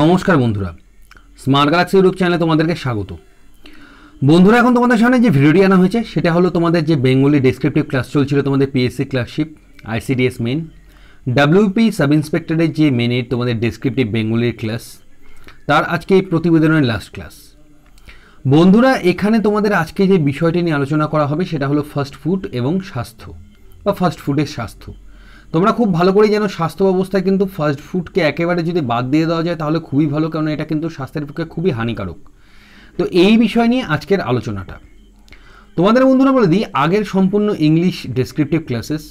নমস্কার বন্ধুরা smart Galaxy YouTube চ্যানেলে তোমাদেরকে স্বাগত বন্ধুরা এখন তোমাদের সামনে যে ভিডিওটি আনা হয়েছে সেটা হলো তোমাদের যে বেঙ্গলি ডেসক্রিপটিভ ক্লাস চলছিল তোমাদের PSC clerkship ICDS main WP sub ইন্সপেক্টরের যে মেনের তোমাদের ডেসক্রিপটিভ বেঙ্গলির ক্লাস তার আজকে এই প্রতিবেদনের লাস্ট ক্লাস বন্ধুরা এখানে তোমাদের আজকে যে বিষয়টি নিয়ে আলোচনা করা হবে সেটা হলো ফাস্ট ফুড এবং স্বাস্থ্য বা ফাস্ট ফুডের স্বাস্থ্য তোমরা খুব ভালো করে যেন স্বাস্থ্য ব্যবস্থায় কিন্তু ফাস্ট ফুডকে একেবারে যদি বাদ দিয়ে দেওয়া যায় তাহলে খুবই ভালো কারণ এটা কিন্তু স্বাস্থ্যের পক্ষে খুবই হানিকারক তো এই বিষয় নিয়ে আজকের আলোচনাটা তোমাদের বন্ধুরা বলে দিই আগের সম্পূর্ণ English descriptive classes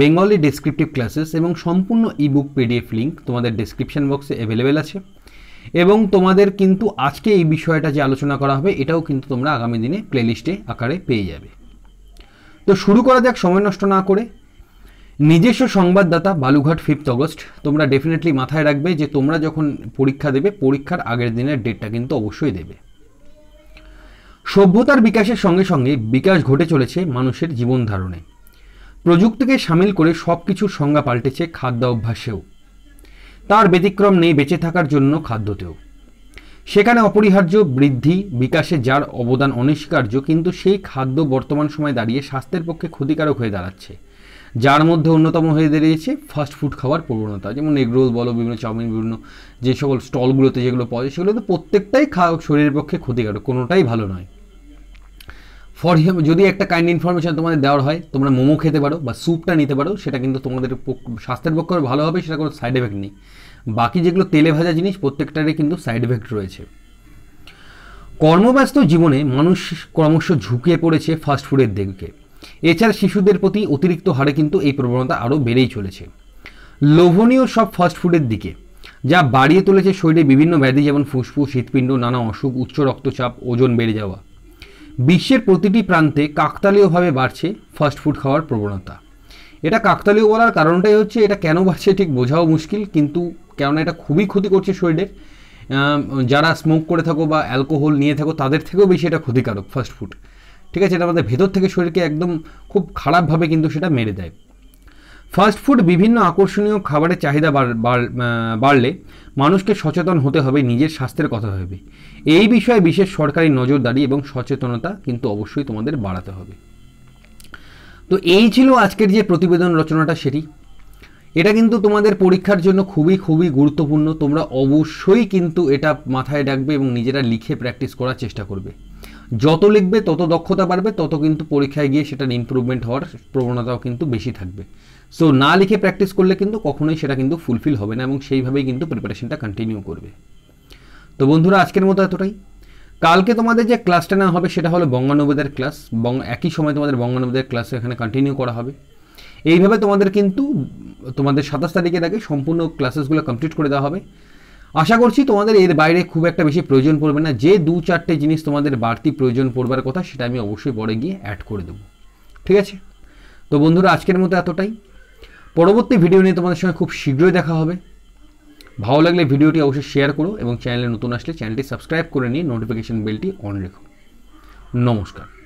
Bengali descriptive classes এবং সম্পূর্ণ ইবুক পিডিএফ লিঙ্ক তোমাদের ডেসক্রিপশন বক্সে অ্যাভেলেবেল আছে এবং তোমাদের কিন্তু আজকে এই বিষয়টা যে আলোচনা করা হবে এটাও কিন্তু তোমরা আগামী দিনে প্লেলিস্টে আকারে পেয়ে যাবে তো শুরু করা যাক সময় নষ্ট না করে নিজস্ব সংবাদদাতা বালুঘাট ফিফথ অগস্ট তোমরা ডেফিনেটলি মাথায় রাখবে যে তোমরা যখন পরীক্ষা দেবে পরীক্ষার আগের দিনের ডেটটা কিন্তু অবশ্যই দেবে সভ্যতার বিকাশের সঙ্গে সঙ্গে বিকাশ ঘটে চলেছে মানুষের জীবন ধারণে প্রযুক্তিকে সামিল করে সব কিছুর সংজ্ঞা পাল্টেছে খাদ্য অভ্যাসেও তার ব্যতিক্রম নেই বেঁচে থাকার জন্য খাদ্যতেও সেখানে অপরিহার্য বৃদ্ধি বিকাশে যার অবদান অনস্বীকার্য কিন্তু সেই খাদ্য বর্তমান সময়ে দাঁড়িয়ে স্বাস্থ্যের পক্ষে ক্ষতিকারক হয়ে দাঁড়াচ্ছে যার মধ্যে অন্যতম হয়ে দাঁড়িয়েছে ফাস্ট ফুড খাওয়ার প্রবণতা যেমন এগরোল বলো বিভিন্ন চাউমিন বিভিন্ন যে সকল স্টলগুলোতে যেগুলো পাওয়া যায় সেগুলো তো প্রত্যেকটাই খাওয়া শরীরের পক্ষে ক্ষতিকারক কোনোটাই ভালো নয় ফর যদি একটা কাইন্ড ইনফরমেশান তোমাদের দেওয়ার হয় তোমরা মোমো খেতে পারো বা স্যুপটা নিতে পারো সেটা কিন্তু তোমাদের স্বাস্থ্যের পক্ষে ভালো হবে সেটা কোনো সাইড এফেক্ট নেই বাকি যেগুলো তেলে ভাজা জিনিস প্রত্যেকটারই কিন্তু সাইড এফেক্ট রয়েছে কর্মব্যস্ত জীবনে মানুষ ক্রমশ ঝুঁকে পড়েছে ফাস্টফুডের দিকে এছাড়া শিশুদের প্রতি অতিরিক্ত হারে কিন্তু এই প্রবণতা আরও বেড়েই চলেছে লোভনীয় সব ফাস্টফুডের দিকে যা বাড়িয়ে তুলেছে শরীরে বিভিন্ন ব্যাধি যেমন ফুসফুস হৃৎপিণ্ড নানা অসুখ উচ্চ রক্তচাপ ওজন বেড়ে যাওয়া বিশ্বের প্রতিটি প্রান্তে কাকতালীয়ভাবে বাড়ছে ফাস্টফুড খাওয়ার প্রবণতা এটা কাকতালীয় বলার কারণটাই হচ্ছে এটা কেন বাড়ছে ঠিক বোঝাও মুশকিল কিন্তু কেননা এটা খুবই ক্ষতি করছে শরীরের যারা স্মোক করে থাকো বা অ্যালকোহল নিয়ে থাকো তাদের থেকেও বেশি এটা ক্ষতিকারক ফাস্টফুড ঠিক আছে এটা আমাদের ভেতর থেকে শরীরকে একদম খুব খারাপভাবে কিন্তু সেটা মেরে দেয় ফাস্ট ফুড বিভিন্ন আকর্ষণীয় খাবারের চাহিদা বাড়লে মানুষকে সচেতন হতে হবে নিজের স্বাস্থ্যের কথা ভেবে এই বিষয়ে বিশেষ সরকারি নজরদারি এবং সচেতনতা কিন্তু অবশ্যই তোমাদের বাড়াতে হবে তো এই ছিল আজকের যে প্রতিবেদন রচনাটা সেটি এটা কিন্তু তোমাদের পরীক্ষার জন্য খুবই খুবই গুরুত্বপূর্ণ তোমরা অবশ্যই কিন্তু এটা মাথায় ডাকবে এবং নিজেরা লিখে প্র্যাকটিস করার চেষ্টা করবে যত লিখবে তত দক্ষতা বাড়বে তত কিন্তু পরীক্ষায় গিয়ে সেটার ইম্প্রুভমেন্ট হওয়ার প্রবণতাও কিন্তু বেশি থাকবে সো না লিখে প্র্যাকটিস করলে কিন্তু কখনোই সেটা কিন্তু ফুলফিল হবে না এবং সেইভাবেই কিন্তু প্রিপারেশনটা কন্টিনিউ করবে তো বন্ধুরা আজকের মতো এতটাই কালকে তোমাদের যে ক্লাসটা নেওয়া হবে সেটা হলো বঙ্গানুবাদের ক্লাস একই সময় তোমাদের বঙ্গানুবাদের ক্লাস এখানে কন্টিনিউ করা হবে এইভাবে তোমাদের কিন্তু তোমাদের সাতাশ তারিখের আগে সম্পূর্ণ ক্লাসেসগুলো কমপ্লিট করে দেওয়া হবে আশা করছি তোমাদের এর বাইরে খুব একটা বেশি প্রয়োজন পড়বে না যে দু চারটে জিনিস তোমাদের বাড়তি প্রয়োজন পড়বার কথা সেটা আমি অবশ্যই পরে গিয়ে অ্যাড করে দেবো ঠিক আছে তো বন্ধুরা আজকের মতো এতটাই পরবর্তী ভিডিও নিয়ে তোমাদের সঙ্গে খুব শীঘ্রই দেখা হবে ভালো লাগলে ভিডিওটি অবশ্যই শেয়ার করো এবং চ্যানেলে নতুন আসলে চ্যানেলটি সাবস্ক্রাইব করে নিয়ে নোটিফিকেশন বেলটি অন রেখো নমস্কার